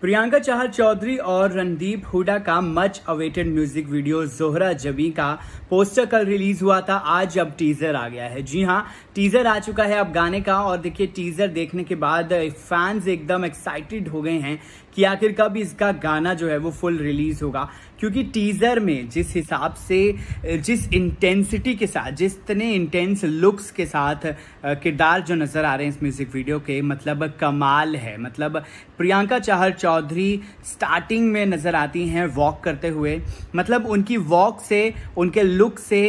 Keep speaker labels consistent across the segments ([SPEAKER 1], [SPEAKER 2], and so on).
[SPEAKER 1] प्रियंका चाह चौधरी और रणदीप हुडा का much awaited music video Zohra Jabeen का पोस्टर कल रिलीज हुआ था आज अब टीजर आ गया है जी हाँ टीजर आ चुका है अब गाने का और देखिए टीजर देखने के बाद फैंस एकदम एक्साइटेड हो गए हैं कि आखिर कब इसका गाना जो है वो फुल रिलीज होगा क्योंकि टीजर में जिस हिसाब से जिस इंटेंसिटी के साथ जितने इंटेंस लुक्स के साथ किरदार जो नज़र आ रहे हैं इस म्यूज़िक वीडियो के मतलब कमाल है मतलब प्रियंका चाहर चौधरी स्टार्टिंग में नज़र आती हैं वॉक करते हुए मतलब उनकी वॉक से उनके लुक से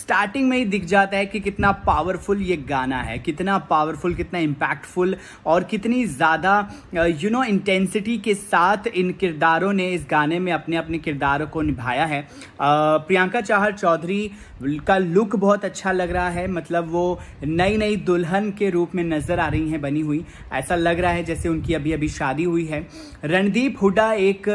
[SPEAKER 1] स्टार्टिंग में ही दिख जाता है कि कितना पावरफुल ये गाना है कितना पावरफुल कितना इम्पैक्टफुल और कितनी ज़्यादा यू नो इंटेंसिटी के साथ इन किरदारों ने इस गाने में अपने अपने किरदारों को निभाया है प्रियंका चाहर चौधरी का लुक बहुत अच्छा लग रहा है मतलब वो नई नई दुल्हन के रूप में नज़र आ रही हैं बनी हुई ऐसा लग रहा है जैसे उनकी अभी अभी शादी हुई है रणदीप हुडा एक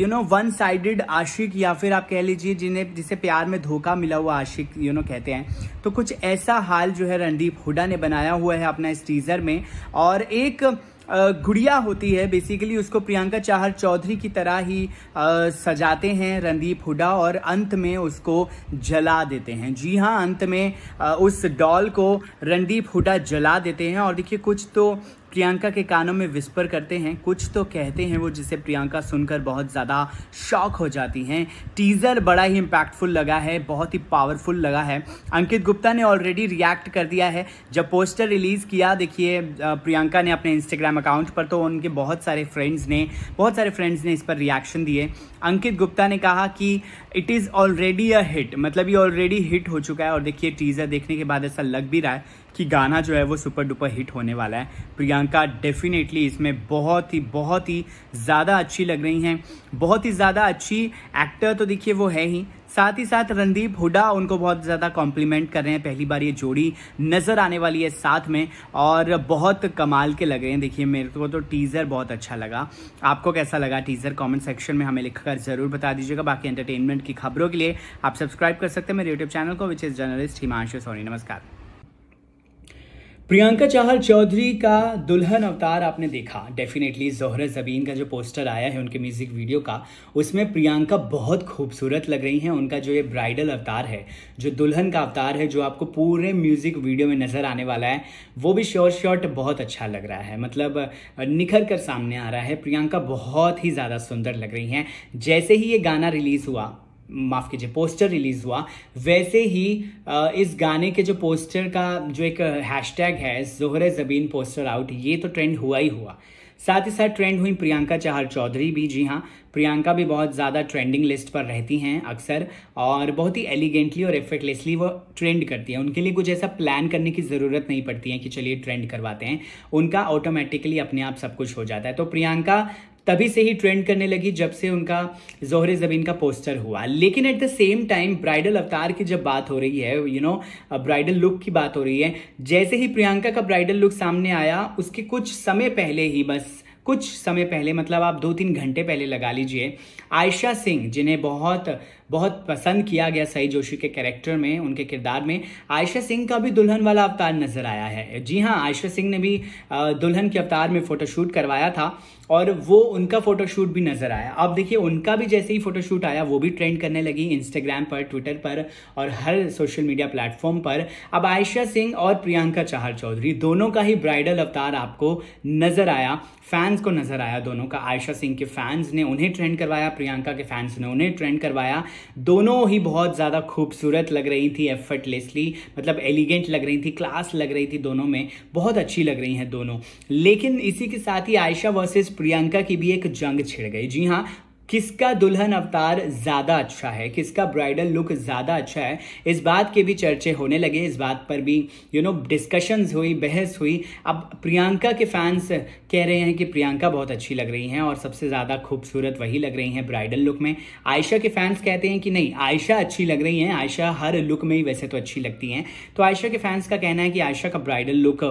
[SPEAKER 1] यू नो वन साइडेड आशिक या फिर आप कह लीजिए जिन्हें जिसे प्यार में धोखा मिला हुआ आशिक यू नो कहते हैं तो कुछ ऐसा हाल जो है रणदीप हुडा ने बनाया हुआ है अपना इस टीज़र में और एक गुड़िया होती है बेसिकली उसको प्रियंका चाहर चौधरी की तरह ही आ, सजाते हैं रणदीप हुडा और अंत में उसको जला देते हैं जी हाँ अंत में आ, उस डॉल को रणदीप हुडा जला देते हैं और देखिए कुछ तो प्रियंका के कानों में विस्पर करते हैं कुछ तो कहते हैं वो जिसे प्रियंका सुनकर बहुत ज़्यादा शॉक हो जाती हैं टीज़र बड़ा ही इम्पैक्टफुल लगा है बहुत ही पावरफुल लगा है अंकित गुप्ता ने ऑलरेडी रिएक्ट कर दिया है जब पोस्टर रिलीज़ किया देखिए प्रियंका ने अपने इंस्टाग्राम अकाउंट पर तो उनके बहुत सारे फ्रेंड्स ने बहुत सारे फ्रेंड्स ने इस पर रिएक्शन दिए अंकित गुप्ता ने कहा कि it is already a hit मतलब ये ऑलरेडी हिट हो चुका है और देखिए टीज़र देखने के बाद ऐसा लग भी रहा है कि गाना जो है वो सुपर डुपर हिट होने वाला है प्रियंका प्रियंका डेफिनेटली इसमें बहुत ही बहुत ही ज़्यादा अच्छी लग रही हैं बहुत ही ज़्यादा अच्छी एक्टर तो देखिए वो है ही साथ ही साथ रणदीप हुडा उनको बहुत ज़्यादा कॉम्प्लीमेंट कर रहे हैं पहली बार ये जोड़ी नज़र आने वाली है साथ में और बहुत कमाल के लग रहे हैं देखिए मेरे को तो टीज़र बहुत अच्छा लगा आपको कैसा लगा टीज़र कमेंट सेक्शन में हमें लिखकर ज़रूर बता दीजिएगा बाकी एंटरटेनमेंट की खबरों के लिए आप सब्सक्राइब कर सकते हैं मेरे यूट्यूब चैनल को which is journalist Himanshu Soni नमस्कार प्रियंका चाहल चौधरी का दुल्हन अवतार आपने देखा डेफिनेटली जोहरा जबीन का जो पोस्टर आया है उनके म्यूजिक वीडियो का उसमें प्रियंका बहुत खूबसूरत लग रही हैं उनका जो ये ब्राइडल अवतार है जो दुल्हन का अवतार है जो आपको पूरे म्यूजिक वीडियो में नज़र आने वाला है वो भी शॉर्ट शॉर्ट बहुत अच्छा लग रहा है मतलब निखर कर सामने आ रहा है प्रियंका बहुत ही ज़्यादा सुंदर लग रही हैं जैसे ही ये गाना रिलीज़ हुआ माफ़ कीजिए पोस्टर रिलीज़ हुआ वैसे ही इस गाने के जो पोस्टर का जो एक हैशटैग है जोहर ज़बीन पोस्टर आउट ये तो ट्रेंड हुआ ही हुआ साथ ही साथ ट्रेंड हुई प्रियंका चहर चौधरी भी जी हाँ प्रियंका भी बहुत ज़्यादा ट्रेंडिंग लिस्ट पर रहती हैं अक्सर और बहुत ही एलिगेंटली और एफर्टलेसली वो ट्रेंड करती हैं उनके लिए कुछ ऐसा प्लान करने की ज़रूरत नहीं पड़ती है कि चलिए ट्रेंड करवाते हैं उनका ऑटोमेटिकली अपने आप सब कुछ हो जाता है तो प्रियंका तभी से ही ट्रेंड करने लगी जब से उनका जोहर ज़मीन का पोस्टर हुआ लेकिन at the same time bridal अवतार की जब बात हो रही है यू नो ब्राइडल लुक की बात हो रही है जैसे ही प्रियंका का ब्राइडल लुक सामने आया उसके कुछ समय पहले ही बस कुछ समय पहले मतलब आप दो तीन घंटे पहले लगा लीजिए आयशा सिंह जिन्हें बहुत बहुत पसंद किया गया सई जोशी के कैरेक्टर में उनके किरदार में आयशा सिंह का भी दुल्हन वाला अवतार नज़र आया है जी हाँ आयशा सिंह ने भी दुल्हन के अवतार में फ़ोटोशूट करवाया था और वो उनका फोटोशूट भी नज़र आया आप देखिए उनका भी जैसे ही फोटोशूट आया वो भी ट्रेंड करने लगी इंस्टाग्राम पर ट्विटर पर और हर सोशल मीडिया प्लेटफॉर्म पर अब आयशा सिंह और प्रियंका चाहर चौधरी दोनों का ही ब्राइडल अवतार आपको नज़र आया फैंस को नज़र आया दोनों का आयशा सिंह के फैंस ने उन्हें ट्रेंड करवाया प्रियंका के फैंस ने उन्हें ट्रेंड करवाया दोनों ही बहुत ज़्यादा खूबसूरत लग रही थी एफर्टलेसली मतलब एलिगेंट लग रही थी क्लास लग रही थी दोनों में बहुत अच्छी लग रही हैं दोनों लेकिन इसी के साथ ही आयशा वर्सेज प्रियंका की भी एक जंग छिड़ गई जी हाँ किसका दुल्हन अवतार ज़्यादा अच्छा है किसका ब्राइडल लुक ज़्यादा अच्छा है इस बात के भी चर्चे होने लगे इस बात पर भी यू नो डिस्कशंस हुई बहस हुई अब प्रियंका के फैंस कह रहे हैं कि प्रियंका बहुत अच्छी लग रही हैं और सबसे ज़्यादा खूबसूरत वही लग रही हैं ब्राइडल लुक में आयशा के फैंस कहते हैं कि नहीं आयशा अच्छी लग रही हैं आयशा हर लुक में ही वैसे तो अच्छी लगती हैं तो आयशा के फैंस का कहना है कि आयशा का ब्राइडल लुक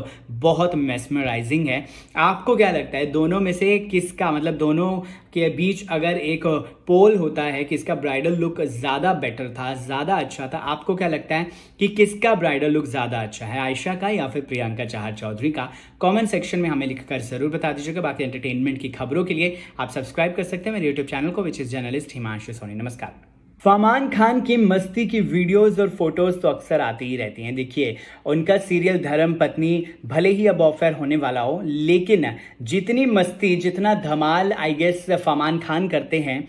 [SPEAKER 1] बहुत मेस्मराइजिंग है आपको क्या लगता है दोनों में से किसका मतलब दोनों के बीच अगर एक पोल होता है कि इसका ब्राइडल लुक ज़्यादा बेटर था ज़्यादा अच्छा था आपको क्या लगता है कि किसका ब्राइडल लुक ज़्यादा अच्छा है आयशा का या फिर प्रियंका चाहर चौधरी का कमेंट सेक्शन में हमें लिखकर ज़रूर बता दीजिएगा बाकी एंटरटेनमेंट की खबरों के लिए आप सब्सक्राइब कर सकते हैं मेरे यूट्यूब चैनल को which is journalist Himanshu Soni नमस्कार फमान खान की मस्ती की वीडियोस और फोटोज तो अक्सर आती ही रहती हैं देखिए उनका सीरियल धर्म पत्नी भले ही अब ऑफेयर होने वाला हो लेकिन जितनी मस्ती जितना धमाल आई गेस फमान खान करते हैं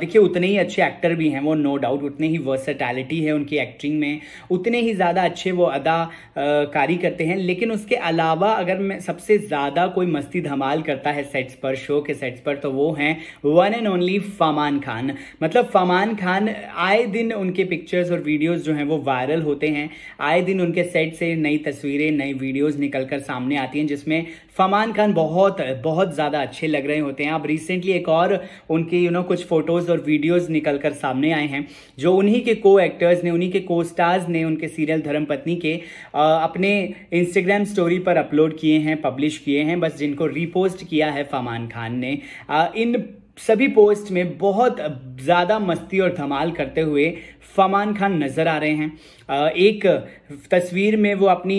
[SPEAKER 1] देखिए उतने ही अच्छे एक्टर भी हैं वो नो डाउट उतने ही वर्सटैलिटी है उनकी एक्टिंग में उतने ही ज़्यादा अच्छे वो अदाकारी करते हैं लेकिन उसके अलावा अगर मैं सबसे ज़्यादा कोई मस्ती धमाल करता है सेट्स पर शो के सेट्स पर तो वो हैं one and only Fahmaan Khan मतलब फमान खान अन आए दिन उनके पिक्चर्स और वीडियोस जो हैं वो वायरल होते हैं आए दिन उनके सेट से नई तस्वीरें नई वीडियोस निकलकर सामने आती हैं जिसमें फमान खान बहुत बहुत ज़्यादा अच्छे लग रहे होते हैं अब रिसेंटली एक और उनके यू you नो know, कुछ फ़ोटोज़ और वीडियोज़ निकल कर सामने आए हैं जो उन्हीं के को एक्टर्स ने उन्हीं के को स्टार्स ने उनके सीरियल धर्मपत्नी के अपने इंस्टाग्राम स्टोरी पर अपलोड किए हैं पब्लिश किए हैं बस जिनको रिपोस्ट किया है फमान खान ने इन सभी पोस्ट में बहुत ज़्यादा मस्ती और धमाल करते हुए फमान खान नज़र आ रहे हैं एक तस्वीर में वो अपनी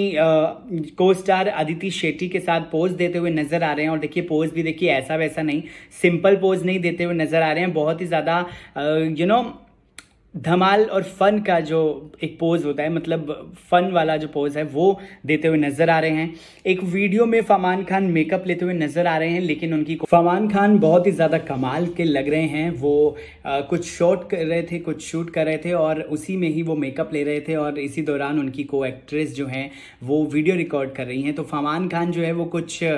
[SPEAKER 1] को स्टार अदिति शेट्टी के साथ पोज देते हुए नज़र आ रहे हैं और देखिए पोज भी देखिए ऐसा वैसा नहीं सिंपल पोज नहीं देते हुए नज़र आ रहे हैं बहुत ही ज़्यादा यू नो धमाल और फन का जो एक पोज होता है मतलब फन वाला जो पोज है वो देते हुए नजर आ रहे हैं एक वीडियो में फमान खान मेकअप लेते हुए नजर आ रहे हैं लेकिन उनकी फमान खान बहुत ही ज़्यादा कमाल के लग रहे हैं वो आ, कुछ शॉट कर रहे थे कुछ शूट कर रहे थे और उसी में ही वो मेकअप ले रहे थे और इसी दौरान उनकी को एक्ट्रेस जो है वो वीडियो रिकॉर्ड कर रही हैं तो फमान खान जो है वो कुछ आ,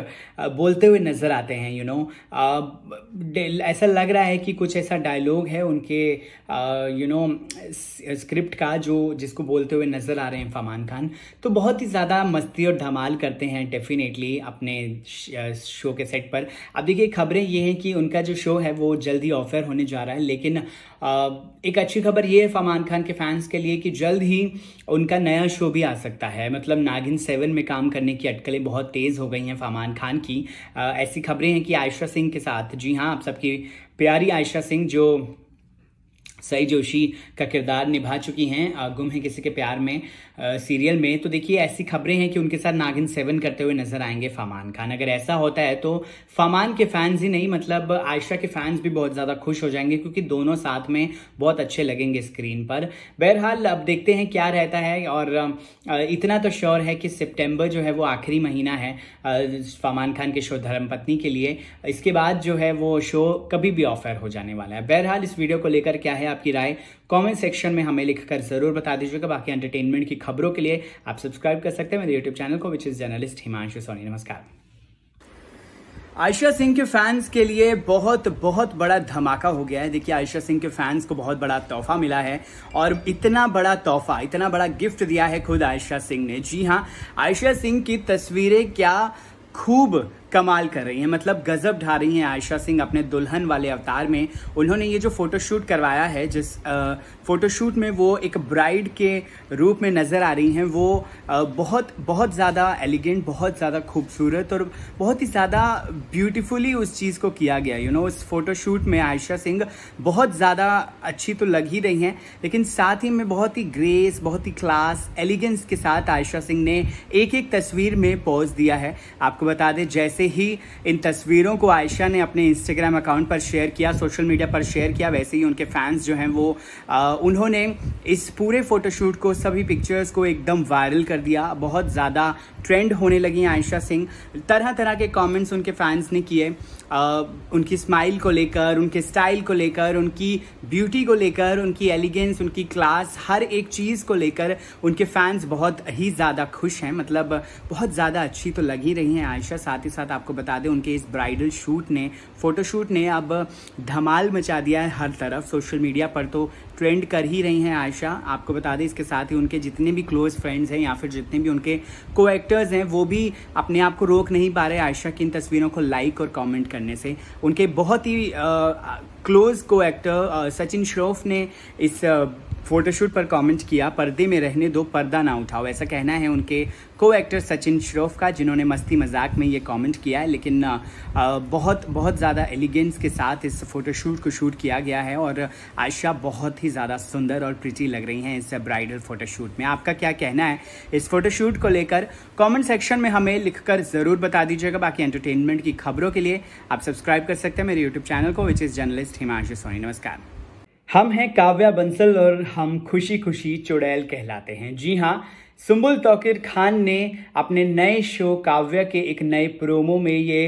[SPEAKER 1] बोलते हुए नजर आते हैं यू नो ऐसा लग रहा है कि कुछ ऐसा डायलॉग है उनके यू नो स्क्रिप्ट का जो जिसको बोलते हुए नज़र आ रहे हैं फमान खान तो बहुत ही ज़्यादा मस्ती और धमाल करते हैं डेफिनेटली अपने शो के सेट पर अब देखिए खबरें ये हैं कि उनका जो शो है वो जल्दी ऑफर होने जा रहा है लेकिन एक अच्छी खबर ये है फमान खान के फैंस के लिए कि जल्द ही उनका नया शो भी आ सकता है मतलब नागिन सेवन में काम करने की अटकलें बहुत तेज़ हो गई हैं फमान खान की ऐसी खबरें हैं कि आयशा सिंह के साथ जी हाँ आप सबकी प्यारी आयशा सिंह जो सई जोशी का किरदार निभा चुकी हैं गुम है किसी के प्यार में सीरियल में तो देखिए ऐसी खबरें हैं कि उनके साथ नागिन सेवन करते हुए नजर आएंगे फमान खान अगर ऐसा होता है तो फमान के फैंस ही नहीं मतलब आयशा के फैंस भी बहुत ज़्यादा खुश हो जाएंगे क्योंकि दोनों साथ में बहुत अच्छे लगेंगे स्क्रीन पर बहरहाल अब देखते हैं क्या रहता है और इतना तो श्योर है कि सितंबर जो है वो आखिरी महीना है फमान खान के शो धर्मपत्नी के लिए इसके बाद जो है वो शो कभी भी ऑफर हो जाने वाला है बहरहाल इस वीडियो को लेकर क्या है आपकी राय कमेंट सेक्शन में हमें लिखकर जरूर बता दीजिएगा बाकी एंटरटेनमेंट की खबरों के लिए आप सब्सक्राइब कर सकते हैं मेरे यूट्यूब चैनल को which is journalist Himanshu Soni नमस्कार आयशा सिंह के फैंस के लिए बहुत बहुत बड़ा धमाका हो गया है देखिए आयशा सिंह के फैंस को बहुत बड़ा तोहफा मिला है और इतना बड़ा तोहफा इतना बड़ा गिफ्ट दिया है खुद आयशा सिंह ने जी हाँ आयशा सिंह की तस्वीरें क्या खूब कमाल कर रही हैं मतलब गजब ढा रही हैं आयशा सिंह अपने दुल्हन वाले अवतार में उन्होंने ये जो फोटोशूट करवाया है जिस फोटोशूट में वो एक ब्राइड के रूप में नज़र आ रही हैं वो आ, बहुत बहुत ज़्यादा एलिगेंट बहुत ज़्यादा खूबसूरत और बहुत ही ज़्यादा ब्यूटीफुली उस चीज़ को किया गया यू you नो know, उस फोटोशूट में आयशा सिंह बहुत ज़्यादा अच्छी तो लग ही रही हैं लेकिन साथ ही में बहुत ही ग्रेस बहुत ही क्लास एलिगेंस के साथ आयशा सिंह ने एक एक तस्वीर में पोज दिया है आपको बता दें जैसे ही इन तस्वीरों को आयशा ने अपने इंस्टाग्राम अकाउंट पर शेयर किया सोशल मीडिया पर शेयर किया वैसे ही उनके फैंस जो हैं वो आ, उन्होंने इस पूरे फ़ोटोशूट को सभी पिक्चर्स को एकदम वायरल कर दिया बहुत ज़्यादा ट्रेंड होने लगी आयशा सिंह तरह तरह के कॉमेंट्स उनके फैंस ने किए उनकी स्माइल को लेकर उनके स्टाइल को लेकर उनकी ब्यूटी को लेकर उनकी एलिगेंस उनकी क्लास हर एक चीज़ को लेकर उनके फैंस बहुत ही ज़्यादा खुश हैं मतलब बहुत ज़्यादा अच्छी तो लग ही रही हैं आयशा साथ ही साथ साथ आपको बता दें उनके इस ब्राइडल शूट ने फोटोशूट ने अब धमाल मचा दिया है हर तरफ सोशल मीडिया पर तो ट्रेंड कर ही रही हैं आयशा आपको बता दें इसके साथ ही उनके जितने भी क्लोज फ्रेंड्स हैं या फिर जितने भी उनके को एक्टर्स हैं वो भी अपने आप को रोक नहीं पा रहे आयशा की इन तस्वीरों को लाइक और कॉमेंट करने से उनके बहुत ही क्लोज को एक्टर सचिन श्रोफ ने इस फोटोशूट पर कमेंट किया पर्दे में रहने दो पर्दा ना उठाओ ऐसा कहना है उनके को एक्टर सचिन श्रॉफ का जिन्होंने मस्ती मजाक में ये कमेंट किया है लेकिन बहुत बहुत ज़्यादा एलिगेंस के साथ इस फोटोशूट को शूट किया गया है और आयशा बहुत ही ज़्यादा सुंदर और प्रिटी लग रही हैं इस ब्राइडल फोटोशूट में आपका क्या कहना है इस फोटोशूट को लेकर कॉमेंट सेक्शन में हमें लिखकर ज़रूर बता दीजिएगा बाकी एंटरटेनमेंट की खबरों के लिए आप सब्सक्राइब कर सकते हैं मेरे यूट्यूब चैनल को which is journalist Himanshu Soni नमस्कार हम हैं काव्या बंसल और हम खुशी खुशी चुड़ैल कहलाते हैं जी हाँ सुम्बुल तोकिर खान ने अपने नए शो काव्या के एक नए प्रोमो में ये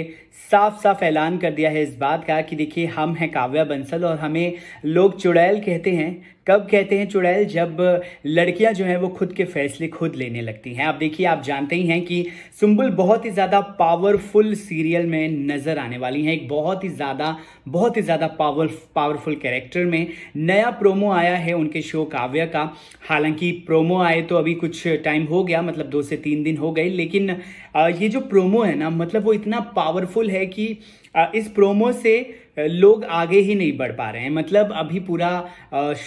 [SPEAKER 1] साफ साफ ऐलान कर दिया है इस बात का कि देखिए हम हैं काव्या बंसल और हमें लोग चुड़ैल कहते हैं कब कहते हैं चुड़ैल जब लड़कियां जो हैं वो खुद के फैसले खुद लेने लगती हैं आप देखिए आप जानते ही हैं कि सुम्बुल बहुत ही ज़्यादा पावरफुल सीरियल में नज़र आने वाली हैं एक बहुत ही ज़्यादा बहुत ही ज़्यादा पावर पावरफुल कैरेक्टर में नया प्रोमो आया है उनके शो काव्या का हालांकि प्रोमो आए तो अभी कुछ टाइम हो गया मतलब दो से तीन दिन हो गए लेकिन ये जो प्रोमो है ना मतलब वो इतना पावरफुल है कि इस प्रोमो से लोग आगे ही नहीं बढ़ पा रहे हैं मतलब अभी पूरा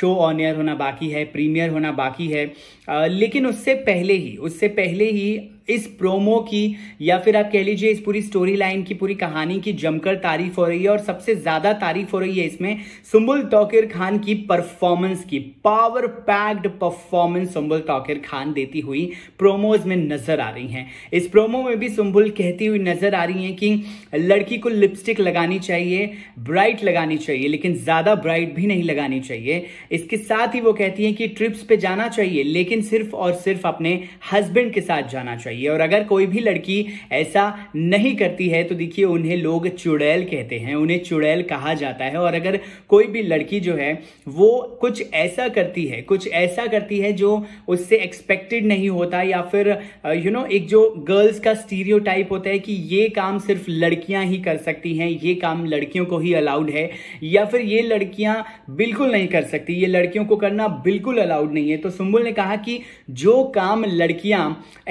[SPEAKER 1] शो ऑन एयर होना बाकी है प्रीमियर होना बाकी है लेकिन उससे पहले ही उससे पहले ही इस प्रोमो की या फिर आप कह लीजिए इस पूरी स्टोरी लाइन की पूरी कहानी की जमकर तारीफ हो रही है और सबसे ज्यादा तारीफ हो रही है इसमें सुम्बुल तोकिर खान की परफॉर्मेंस की power packed performance Sumbul Touqeer Khan देती हुई प्रोमोज में नजर आ रही हैं इस प्रोमो में भी सुम्बुल कहती हुई नजर आ रही हैं कि लड़की को लिपस्टिक लगानी चाहिए ब्राइट लगानी चाहिए लेकिन ज्यादा ब्राइट भी नहीं लगानी चाहिए इसके साथ ही वो कहती हैं कि ट्रिप्स पे जाना चाहिए लेकिन सिर्फ और सिर्फ अपने हस्बैंड के साथ जाना चाहिए चाहिए और अगर कोई भी लड़की ऐसा नहीं करती है तो देखिए उन्हें लोग चुड़ैल कहते हैं उन्हें चुड़ैल कहा जाता है और अगर कोई भी लड़की जो है वो कुछ ऐसा करती है कुछ ऐसा करती है जो उससे एक्सपेक्टेड नहीं होता या फिर यू you नो know, एक जो गर्ल्स का स्टीरियो होता है कि ये काम सिर्फ लड़कियां ही कर सकती हैं ये काम लड़कियों को ही अलाउड है या फिर ये लड़कियां बिल्कुल नहीं कर सकती ये लड़कियों को करना बिल्कुल अलाउड नहीं है तो सुम्बुल ने कहा कि जो काम लड़कियां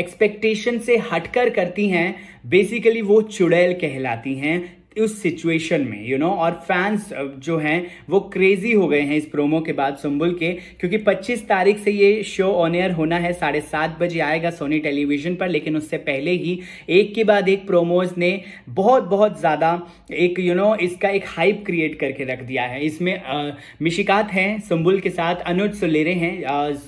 [SPEAKER 1] एक्सपेक्टेड मेडिटेशन से हटकर करती हैं बेसिकली वो चुड़ैल कहलाती हैं उस सिचुएशन में यू you नो know? और फैंस uh, जो हैं वो क्रेजी हो गए हैं इस प्रोमो के बाद सुम्बुल के क्योंकि 25 तारीख से ये शो ऑन एयर होना है साढ़े सात बजे आएगा सोनी टेलीविजन पर लेकिन उससे पहले ही एक के बाद एक प्रोमोज ने बहुत बहुत ज़्यादा एक यू you नो know, इसका एक हाइप क्रिएट करके रख दिया है इसमें uh, मिशिकात हैं सुम्बुल के साथ अनुज सुलेरे हैं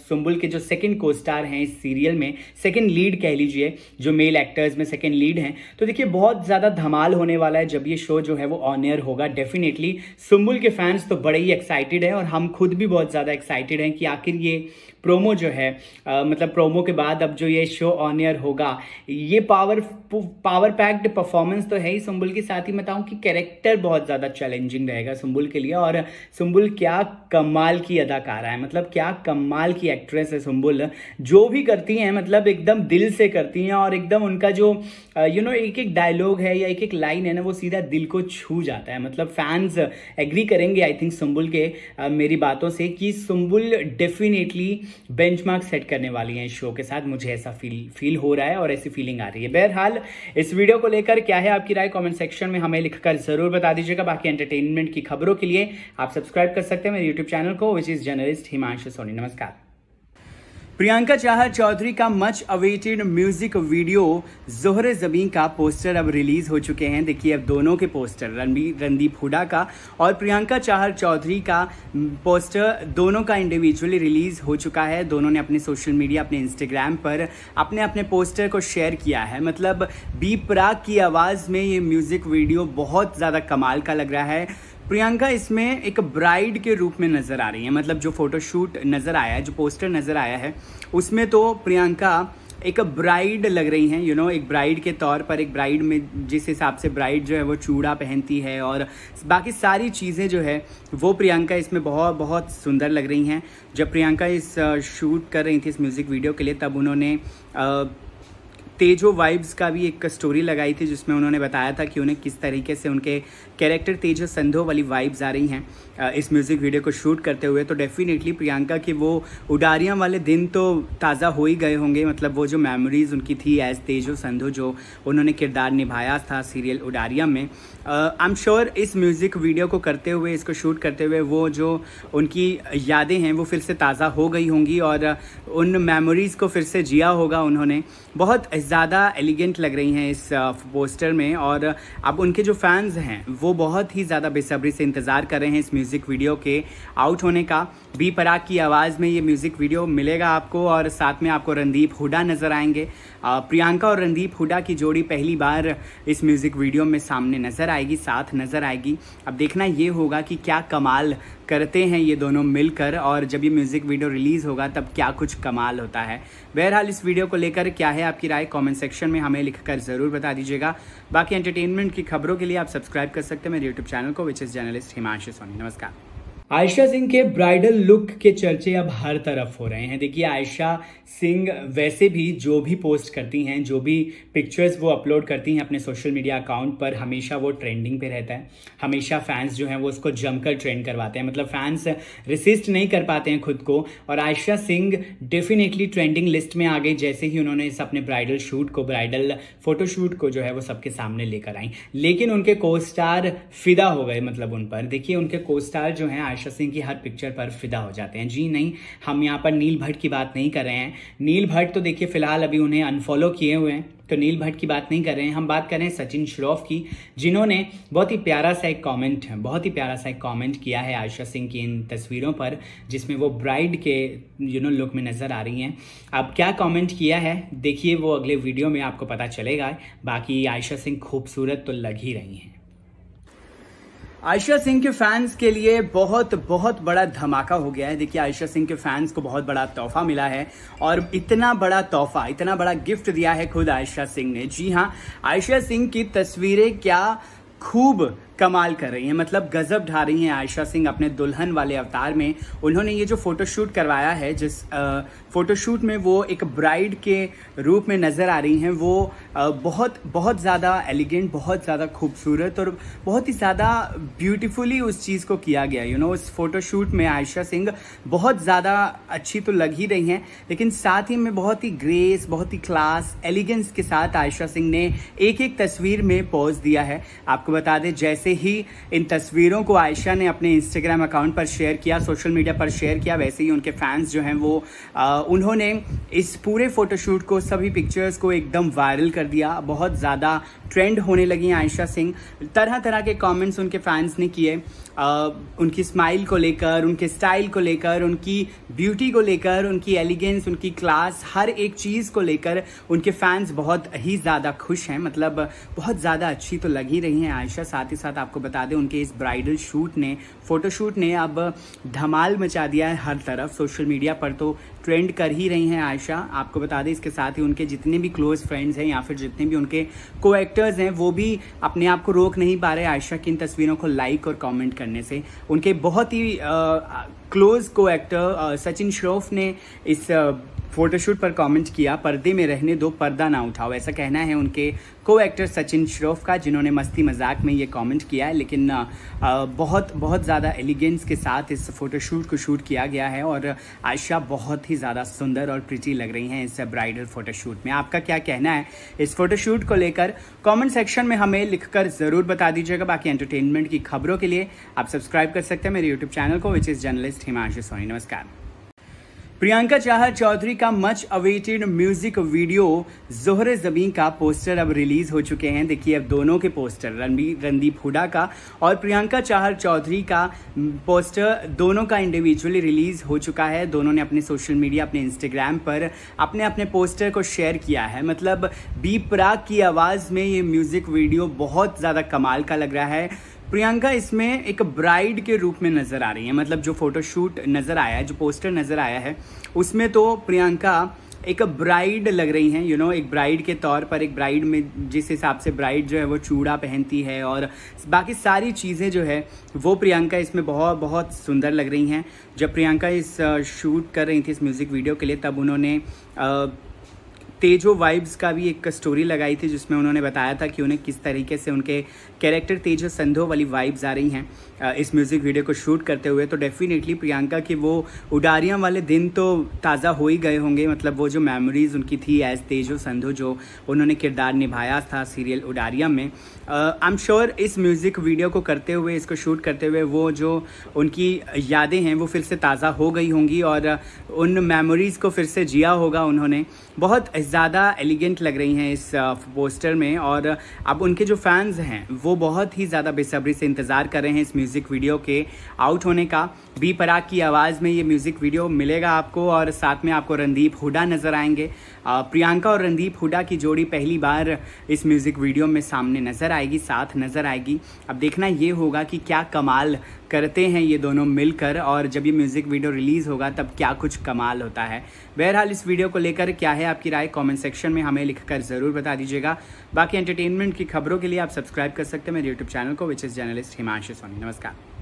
[SPEAKER 1] सुम्बुल uh, के जो सेकेंड को स्टार हैं इस सीरियल में सेकेंड लीड कह लीजिए जो मेल एक्टर्स में सेकेंड लीड हैं तो देखिए बहुत ज़्यादा धमाल होने वाला है जब ये ये शो जो है वो ऑन एयर होगा डेफिनेटली सुम्बुल के फैंस तो बड़े ही एक्साइटेड हैं और हम खुद भी बहुत ज़्यादा एक्साइटेड हैं कि आखिर ये प्रोमो जो है आ, मतलब प्रोमो के बाद अब जो ये शो ऑन ईयर होगा ये पावर पावर पैक्ड परफॉर्मेंस तो है ही सुम्बुल के साथ ही बताऊँ कि कैरेक्टर बहुत ज़्यादा चैलेंजिंग रहेगा सुम्बुल के लिए और सुम्बुल क्या कमाल की अदाकारा है मतलब क्या कमाल की एक्ट्रेस है सुम्बुल जो भी करती हैं मतलब एकदम दिल से करती हैं और एकदम उनका जो यू नो एक एक डायलॉग है या एक एक लाइन है ना वो सीधा दिल को छू जाता है मतलब फैंस एग्री करेंगे आई थिंक सुम्बुल के मेरी बातों से कि सुम्बुल डेफिनेटली बेंचमार्क सेट करने वाली हैं शो के साथ मुझे ऐसा फील फील हो रहा है और ऐसी फीलिंग आ रही है बहरहाल इस वीडियो को लेकर क्या है आपकी राय कॉमेंट सेक्शन में हमें लिखकर जरूर बता दीजिएगा बाकी एंटरटेनमेंट की खबरों के लिए आप सब्सक्राइब कर सकते हैं मेरे यूट्यूब चैनल को which is journalist Himanshu Soni नमस्कार प्रियंका चाहर चौधरी का मच अवेटेड म्यूजिक वीडियो जोहर जमीन का पोस्टर अब रिलीज हो चुके हैं देखिए अब दोनों के पोस्टर रणबीर रणदीप हुडा का और प्रियंका चाहर चौधरी का पोस्टर दोनों का इंडिविजुअली रिलीज हो चुका है दोनों ने अपने सोशल मीडिया अपने इंस्टाग्राम पर अपने अपने पोस्टर को शेयर किया है मतलब बी प्राग की आवाज़ में ये म्यूज़िक वीडियो बहुत ज़्यादा कमाल का लग रहा है प्रियंका इसमें एक ब्राइड के रूप में नज़र आ रही है मतलब जो फोटोशूट नज़र आया है जो पोस्टर नज़र आया है उसमें तो प्रियंका एक ब्राइड लग रही हैं यू नो एक ब्राइड के तौर पर एक ब्राइड में जिस हिसाब से ब्राइड जो है वो चूड़ा पहनती है और बाकी सारी चीज़ें जो है वो प्रियंका इसमें बहुत बहुत सुंदर लग रही हैं जब प्रियंका इस शूट कर रही थी इस म्यूज़िक वीडियो के लिए तब उन्होंने तेजो वाइब्स का भी एक स्टोरी लगाई थी जिसमें उन्होंने बताया था कि उन्हें किस तरीके से उनके कैरेक्टर तेजस संधो वाली वाइब्स आ रही हैं इस म्यूज़िक वीडियो को शूट करते हुए तो डेफिनेटली प्रियंका की वो उडारियाँ वाले दिन तो ताज़ा हो ही गए होंगे मतलब वो जो मेमोरीज़ उनकी थी एज तेजो संधो जो उन्होंने किरदार निभाया था सीरियल उडारिया में आई एम श्योर इस म्यूज़िक वीडियो को करते हुए इसको शूट करते हुए वो जो उनकी यादें हैं वो फिर से ताज़ा हो गई होंगी और उन मेमोरीज़ को फिर से जिया होगा उन्होंने बहुत ज़्यादा एलिगेंट लग रही हैं इस पोस्टर में और अब उनके जो फैंस हैं वो बहुत ही ज़्यादा बेसब्री से इंतज़ार कर रहे हैं इस म्यूज़िक वीडियो के आउट होने का बी पराग की आवाज़ में ये म्यूज़िक वीडियो मिलेगा आपको और साथ में आपको रणदीप हुडा नज़र आएंगे प्रियंका और रणदीप हुडा की जोड़ी पहली बार इस म्यूज़िक वीडियो में सामने नज़र आएगी साथ नज़र आएगी अब देखना ये होगा कि क्या कमाल करते हैं ये दोनों मिलकर और जब ये म्यूज़िक वीडियो रिलीज़ होगा तब क्या कुछ कमाल होता है बहरहाल इस वीडियो को लेकर क्या है आपकी राय कमेंट सेक्शन में हमें लिखकर ज़रूर बता दीजिएगा बाकी एंटरटेनमेंट की खबरों के लिए आप सब्सक्राइब कर सकते हैं मेरे यूट्यूब चैनल को which is journalist Himanshu Soni नमस्कार आयशा सिंह के ब्राइडल लुक के चर्चे अब हर तरफ हो रहे हैं देखिए आयशा सिंह वैसे भी जो भी पोस्ट करती हैं जो भी पिक्चर्स वो अपलोड करती हैं अपने सोशल मीडिया अकाउंट पर हमेशा वो ट्रेंडिंग पे रहता है हमेशा फैंस जो हैं वो उसको जमकर ट्रेंड करवाते हैं मतलब फैंस रिसिस्ट नहीं कर पाते हैं खुद को और Ayesha Singh definitely trending list में आ गई जैसे ही उन्होंने इस अपने ब्राइडल शूट को ब्राइडल फोटोशूट को जो है वो सबके सामने लेकर आई लेकिन उनके को स्टार फिदा हो गए मतलब उन पर देखिए उनके को स्टार जो हैं आयशा आशा सिंह की हर पिक्चर पर फिदा हो जाते हैं जी नहीं हम यहाँ पर नील भट्ट की बात नहीं कर रहे हैं नील भट्ट तो देखिए फिलहाल अभी उन्हें अनफॉलो किए हुए हैं तो नील भट्ट की बात नहीं कर रहे हैं हम बात कर रहे हैं सचिन श्रॉफ की जिन्होंने बहुत ही प्यारा सा एक है बहुत ही प्यारा सा एक कॉमेंट किया है आयशा सिंह की इन तस्वीरों पर जिसमें वो ब्राइड के यू नो लुक में नज़र आ रही हैं अब क्या कॉमेंट किया है देखिए वो अगले वीडियो में आपको पता चलेगा बाकी आयशा सिंह खूबसूरत तो लग ही रही हैं आयशा सिंह के फैंस के लिए बहुत बहुत बड़ा धमाका हो गया है देखिए आयशा सिंह के फैंस को बहुत बड़ा तोहफा मिला है और इतना बड़ा तोहफा इतना बड़ा गिफ्ट दिया है खुद आयशा सिंह ने जी हाँ आयशा सिंह की तस्वीरें क्या खूब कमाल कर रही हैं मतलब गजब ढा रही हैं आयशा सिंह अपने दुल्हन वाले अवतार में उन्होंने ये जो फोटोशूट करवाया है जिस फोटोशूट में वो एक ब्राइड के रूप में नज़र आ रही हैं वो आ, बहुत बहुत ज़्यादा एलिगेंट बहुत ज़्यादा खूबसूरत और बहुत ही ज़्यादा ब्यूटीफुली उस चीज़ को किया गया यू you नो know, उस फोटोशूट में आयशा सिंह बहुत ज़्यादा अच्छी तो लग ही रही हैं लेकिन साथ ही में बहुत ही ग्रेस बहुत ही क्लास एलिगेंस के साथ आयशा सिंह ने एक एक तस्वीर में पोज दिया है आपको बता दें जैसे ही इन तस्वीरों को आयशा ने अपने इंस्टाग्राम अकाउंट पर शेयर किया सोशल मीडिया पर शेयर किया वैसे ही उनके फैंस जो हैं वो आ, उन्होंने इस पूरे फोटोशूट को सभी पिक्चर्स को एकदम वायरल कर दिया बहुत ज़्यादा ट्रेंड होने लगी आयशा सिंह तरह तरह के कमेंट्स उनके फैंस ने किए उनकी स्माइल को लेकर उनके स्टाइल को लेकर उनकी ब्यूटी को लेकर उनकी एलिगेंस उनकी क्लास हर एक चीज़ को लेकर उनके फैंस बहुत ही ज़्यादा खुश हैं मतलब बहुत ज़्यादा अच्छी तो लग ही रही हैं आयशा साथ ही साथ आपको बता दें उनके इस ब्राइडल शूट ने फ़ोटोशूट ने अब धमाल मचा दिया है हर तरफ सोशल मीडिया पर तो ट्रेंड कर ही रही हैं आयशा आपको बता दें इसके साथ ही उनके जितने भी क्लोज फ्रेंड्स हैं या फिर जितने भी उनके को एक्टर्स हैं वो भी अपने आप को रोक नहीं पा रहे आयशा की इन तस्वीरों को लाइक और कॉमेंट करने से उनके बहुत ही आ, क्लोज को एक्टर सचिन श्रोफ़ ने इस फोटोशूट uh, पर कमेंट किया पर्दे में रहने दो पर्दा ना उठाओ ऐसा कहना है उनके को एक्टर सचिन श्रोफ़ का जिन्होंने मस्ती मजाक में ये कमेंट किया है लेकिन uh, uh, बहुत बहुत ज़्यादा एलिगेंस के साथ इस फोटोशूट को शूट किया गया है और आयशा बहुत ही ज़्यादा सुंदर और प्रिटी लग रही हैं इस ब्राइडल फोटोशूट में आपका क्या कहना है इस फोटोशूट को लेकर कॉमेंट सेक्शन में हमें लिखकर ज़रूर बता दीजिएगा बाकी एंटरटेनमेंट की खबरों के लिए आप सब्सक्राइब कर सकते हैं मेरे यूट्यूब चैनल को which is journalist next Himanshu Soni नमस्कार प्रियंका चाहर चौधरी का मच अवेटेड म्यूजिक वीडियो जोहर जमीन का पोस्टर अब रिलीज हो चुके हैं देखिए अब दोनों के पोस्टर रणबीर रणदीप हुडा का और प्रियंका चाहर चौधरी का पोस्टर दोनों का इंडिविजुअली रिलीज हो चुका है दोनों ने अपने सोशल मीडिया अपने इंस्टाग्राम पर अपने अपने पोस्टर को शेयर किया है मतलब बी प्राग की आवाज़ में ये म्यूज़िक वीडियो बहुत ज़्यादा कमाल का लग रहा है प्रियंका इसमें एक ब्राइड के रूप में नज़र आ रही है मतलब जो फोटोशूट नज़र आया है जो पोस्टर नज़र आया है उसमें तो प्रियंका एक ब्राइड लग रही हैं यू नो एक ब्राइड के तौर पर एक ब्राइड में जिस हिसाब से ब्राइड जो है वो चूड़ा पहनती है और बाकी सारी चीज़ें जो है वो प्रियंका इसमें बहुत बहुत सुंदर लग रही हैं जब प्रियंका इस शूट कर रही थी इस म्यूज़िक वीडियो के लिए तब उन्होंने तेजो वाइब्स का भी एक स्टोरी लगाई थी जिसमें उन्होंने बताया था कि उन्हें किस तरीके से उनके कैरेक्टर तेजस संधो वाली वाइब्स आ रही हैं इस म्यूज़िक वीडियो को शूट करते हुए तो डेफिनेटली प्रियंका की वो उडारियाँ वाले दिन तो ताज़ा हो ही गए होंगे मतलब वो जो मेमोरीज़ उनकी थी एज तेजो संधो जो उन्होंने किरदार निभाया था सीरियल उडारिया में आई एम श्योर इस म्यूज़िक वीडियो को करते हुए इसको शूट करते हुए वो जो उनकी यादें हैं वो फिर से ताज़ा हो गई होंगी और उन मेमोरीज़ को फिर से जिया होगा उन्होंने बहुत ज़्यादा एलिगेंट लग रही हैं इस पोस्टर में और अब उनके जो फैंस हैं वो बहुत ही ज़्यादा बेसब्री से इंतज़ार कर रहे हैं इस म्यूज़िक वीडियो के आउट होने का बी पराग की आवाज़ में ये म्यूज़िक वीडियो मिलेगा आपको और साथ में आपको रणदीप हुडा नज़र आएंगे प्रियंका और रणदीप हुडा की जोड़ी पहली बार इस म्यूज़िक वीडियो में सामने नज़र आएगी साथ नज़र आएगी अब देखना ये होगा कि क्या कमाल करते हैं ये दोनों मिलकर और जब ये म्यूज़िक वीडियो रिलीज़ होगा तब क्या कुछ कमाल होता है बहरहाल इस वीडियो को लेकर क्या है आपकी राय कमेंट सेक्शन में हमें लिखकर ज़रूर बता दीजिएगा बाकी एंटरटेनमेंट की खबरों के लिए आप सब्सक्राइब कर सकते हैं मेरे यूट्यूब चैनल को which is journalist Himanshu Soni नमस्कार